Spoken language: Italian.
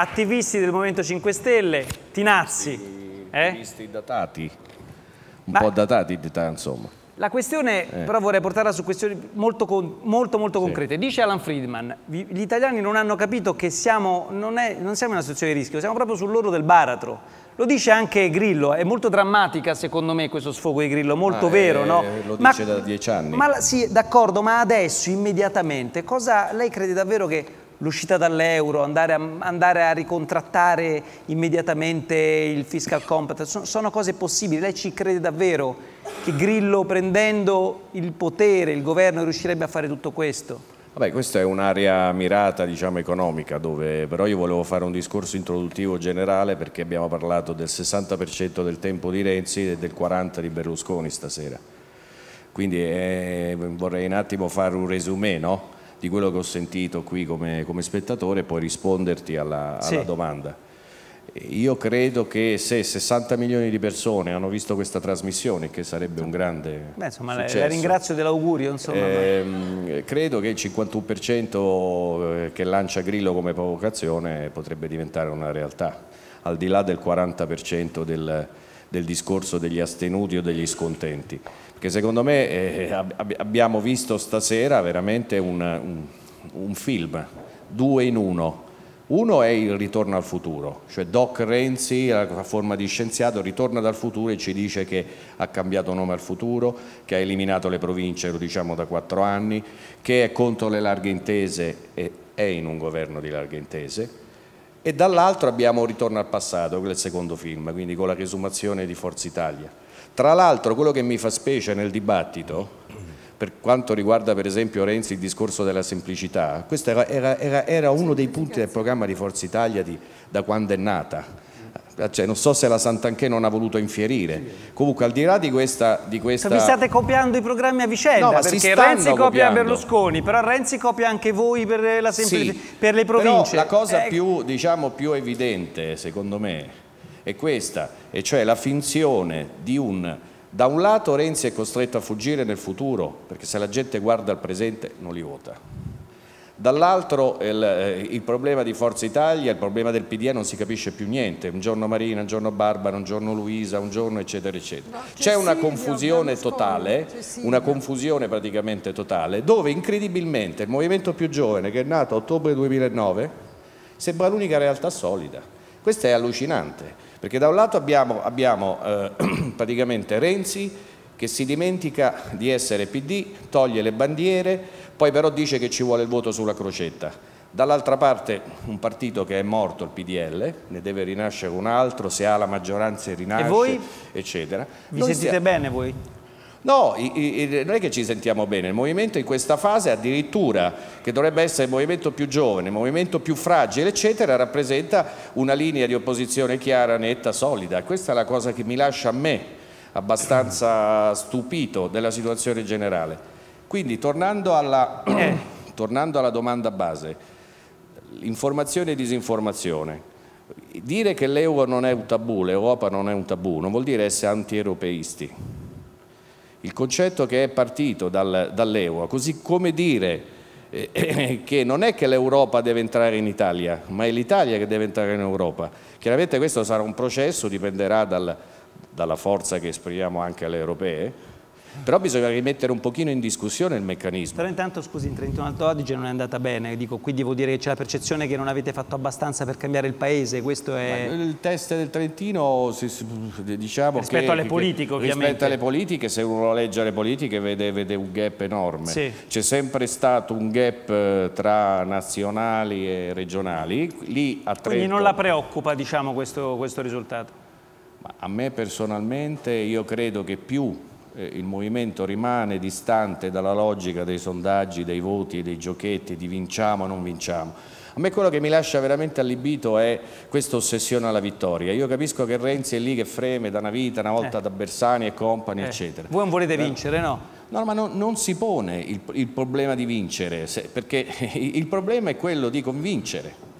attivisti del Movimento 5 Stelle, Tinazzi. Eh? Attivisti eh? datati, un Ma po' datati insomma. La questione, eh. però vorrei portarla su questioni molto, molto, molto sì. concrete. Dice Alan Friedman, gli italiani non hanno capito che siamo, non, è, non siamo in una situazione di rischio, siamo proprio sull'oro del baratro. Lo dice anche Grillo, è molto drammatica secondo me questo sfogo di Grillo, molto ah, vero, eh, no? Lo dice ma, da dieci anni. Ma, sì, d'accordo, ma adesso, immediatamente, cosa lei crede davvero che l'uscita dall'euro, andare, andare a, ricontrattare immediatamente il fiscal compact, sono, sono cose possibili. Lei ci crede davvero che Grillo prendendo il potere, il governo, riuscirebbe a fare tutto questo? Vabbè, questa è un'area mirata diciamo, economica dove però io volevo fare un discorso introduttivo generale perché abbiamo parlato del 60% del tempo di Renzi e del 40% di Berlusconi stasera. Quindi eh, vorrei un attimo fare un resumé, no? di quello che ho sentito qui come, come spettatore e poi risponderti alla, alla domanda. Io credo che se 60 milioni di persone hanno visto questa trasmissione, che sarebbe un grande Beh, insomma, successo, la ringrazio dell'augurio. Ehm, credo che il 51% eh, che lancia Grillo come provocazione potrebbe diventare una realtà, al di là del 40% del, del discorso degli astenuti o degli scontenti, perché secondo me eh, ab abbiamo visto stasera veramente un, un, un film, due in uno. Uno è il ritorno al futuro, cioè Doc Renzi, la forma di scienziato, ritorna dal futuro e ci dice che ha cambiato nome al futuro, che ha eliminato le province, lo diciamo da quattro anni, che è contro le larghe intese e è in un governo di larghe intese e dall'altro abbiamo Ritorno al passato, che è il secondo film, quindi con la resumazione di Forza Italia. Tra l'altro quello che mi fa specie nel dibattito, per quanto riguarda per esempio Renzi il discorso della semplicità, questo era, era, era uno dei punti del programma di Forza Italia di, da quando è nata eh, cioè, non so se la Sant'Anché non ha voluto infierire. Comunque, al di là di questa, di questa... Cioè, vi state copiando i programmi a vicenda no, perché Renzi copiando. copia Berlusconi, però Renzi copia anche voi per, la semplici... sì, per le province. la cosa eh... più, diciamo, più evidente, secondo me, è questa, e cioè la finzione di un. Da un lato Renzi è costretto a fuggire nel futuro, perché se la gente guarda al presente non li vota. Dall'altro il, eh, il, problema di Forza Italia, il problema del PDA non si capisce più niente, un giorno Marina, un giorno Barbara, un giorno Luisa, un giorno eccetera eccetera. C'è una confusione totale, una confusione praticamente totale, dove incredibilmente il movimento più giovane che è nato a ottobre 2009 sembra l'unica realtà solida. Questo è allucinante, perché da un lato abbiamo, abbiamo eh, praticamente Renzi che si dimentica di essere PD, toglie le bandiere, poi però dice che ci vuole il voto sulla crocetta. Dall'altra parte un partito che è morto, il PDL, ne deve rinascere un altro, se ha la maggioranza rinasce, e voi? eccetera. Vi Noi sentite sia... bene voi? No, i, i, non è che ci sentiamo bene, il movimento in questa fase addirittura, che dovrebbe essere il movimento più giovane, il movimento più fragile, eccetera, rappresenta una linea di opposizione chiara, netta, solida. Questa è la cosa che mi lascia a me abbastanza stupito della situazione generale. Quindi tornando alla, tornando alla domanda base, informazione e disinformazione. Dire che l'euro non è un tabù, l'Europa non è un tabù, non vuol dire essere anti-europeisti. Il concetto che è partito dal, dall'euro, così come dire eh, che non è che l'Europa deve entrare in Italia, ma è l'Italia che deve entrare in Europa. Chiaramente questo sarà un processo, dipenderà dal, dalla forza che esprimiamo anche alle europee, però bisogna rimettere un pochino in discussione il meccanismo. Però intanto, scusi, in Trentino Alto Adige non è andata bene, dico, quindi devo dire che c'è la percezione che non avete fatto abbastanza per cambiare il paese, questo è... Ma il test del Trentino, diciamo Rispetto che, alle politiche, che, ovviamente. Rispetto alle politiche, se uno legge le politiche vede, vede un gap enorme. Sì. C'è sempre stato un gap eh, tra nazionali e regionali, lì a Trento... Quindi non la preoccupa, diciamo, questo, questo risultato? A me personalmente io credo che più eh, il movimento rimane distante dalla logica dei sondaggi, dei voti, dei giochetti, di vinciamo o non vinciamo. A me quello che mi lascia veramente allibito è questa ossessione alla vittoria. Io capisco che Renzi è lì che freme da una vita, una volta eh. da Bersani e compagni, eh. eccetera. Voi non volete eh. vincere, no? No, ma non, non si pone il, il, problema di vincere, se, perché il problema è quello di convincere.